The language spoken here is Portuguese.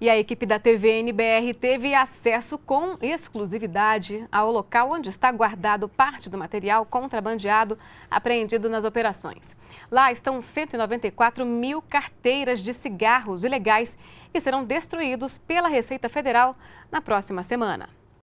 E a equipe da TVN BR teve acesso com exclusividade ao local onde está guardado parte do material contrabandeado apreendido nas operações. Lá estão 194 mil carteiras de cigarros ilegais que serão destruídos pela Receita Federal na próxima semana.